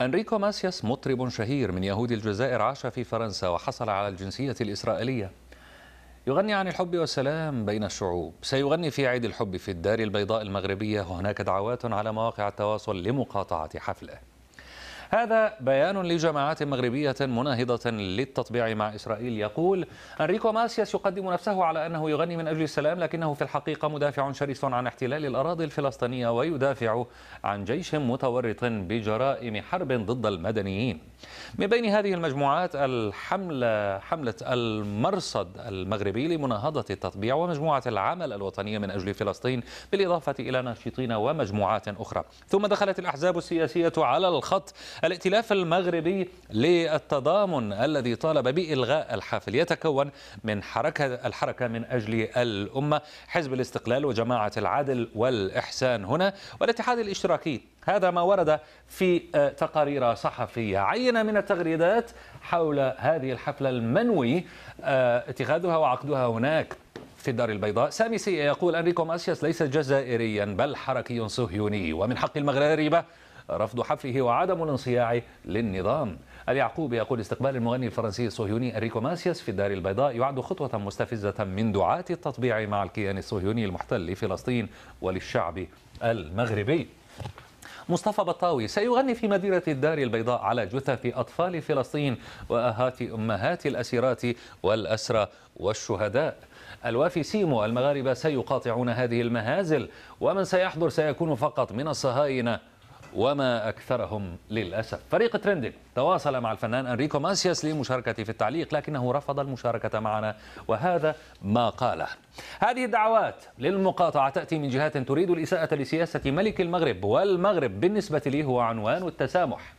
أنريكو ماسياس مطرب شهير من يهود الجزائر عاش في فرنسا وحصل على الجنسية الإسرائيلية يغني عن الحب والسلام بين الشعوب سيغني في عيد الحب في الدار البيضاء المغربية وهناك دعوات على مواقع التواصل لمقاطعة حفله هذا بيان لجماعات مغربية مناهضة للتطبيع مع إسرائيل يقول أنريكو ماسياس يقدم نفسه على أنه يغني من أجل السلام لكنه في الحقيقة مدافع شرس عن احتلال الأراضي الفلسطينية ويدافع عن جيش متورط بجرائم حرب ضد المدنيين من بين هذه المجموعات الحملة حملة المرصد المغربي لمناهضة التطبيع ومجموعة العمل الوطنية من أجل فلسطين بالإضافة إلى ناشطين ومجموعات أخرى ثم دخلت الأحزاب السياسية على الخط الائتلاف المغربي للتضامن الذي طالب بإلغاء الحافل يتكون من حركة الحركة من أجل الأمة حزب الاستقلال وجماعة العدل والإحسان هنا والاتحاد الاشتراكي هذا ما ورد في آه، تقارير صحفية عينة من التغريدات حول هذه الحفلة المنوي آه، اتخاذها وعقدها هناك في الدار البيضاء سامي سي يقول أنريكو ماسياس ليس جزائريا بل حركي صهيوني ومن حق المغاربة رفض حفله وعدم الانصياع للنظام اليعقوبي يقول استقبال المغني الفرنسي الصهيوني أريكو ماسياس في الدار البيضاء يعد خطوة مستفزة من دعاة التطبيع مع الكيان الصهيوني المحتل لفلسطين وللشعب المغربي مصطفى بطاوي سيغني في مديرة الدار البيضاء على جثث أطفال فلسطين وأهات أمهات الأسيرات والأسرى والشهداء الوافي سيمو المغاربة سيقاطعون هذه المهازل ومن سيحضر سيكون فقط من الصهاينة وما أكثرهم للأسف فريق ترندنج تواصل مع الفنان أنريكو ماسياس للمشاركة في التعليق لكنه رفض المشاركة معنا وهذا ما قاله هذه الدعوات للمقاطعة تأتي من جهات تريد الإساءة لسياسة ملك المغرب والمغرب بالنسبة لي هو عنوان التسامح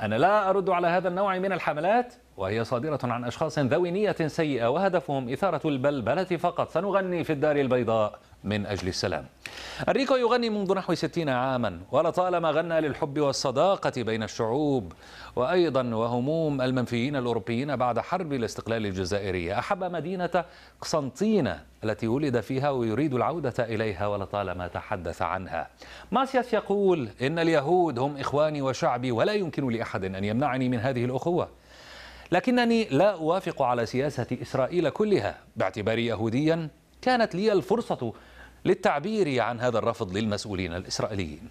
أنا لا أرد على هذا النوع من الحملات وهي صادرة عن أشخاص ذوي نية سيئة وهدفهم إثارة البلبلة فقط سنغني في الدار البيضاء من أجل السلام الريكو يغني منذ نحو ستين عاما ولطالما غنى للحب والصداقة بين الشعوب وأيضا وهموم المنفيين الأوروبيين بعد حرب الاستقلال الجزائرية أحب مدينة قسنطينة التي ولد فيها ويريد العودة إليها ولطالما تحدث عنها ماسياس يقول إن اليهود هم إخواني وشعبي ولا يمكن لأحد أن يمنعني من هذه الأخوة لكنني لا أوافق على سياسة إسرائيل كلها باعتباري يهوديا كانت لي الفرصة للتعبير عن هذا الرفض للمسؤولين الإسرائيليين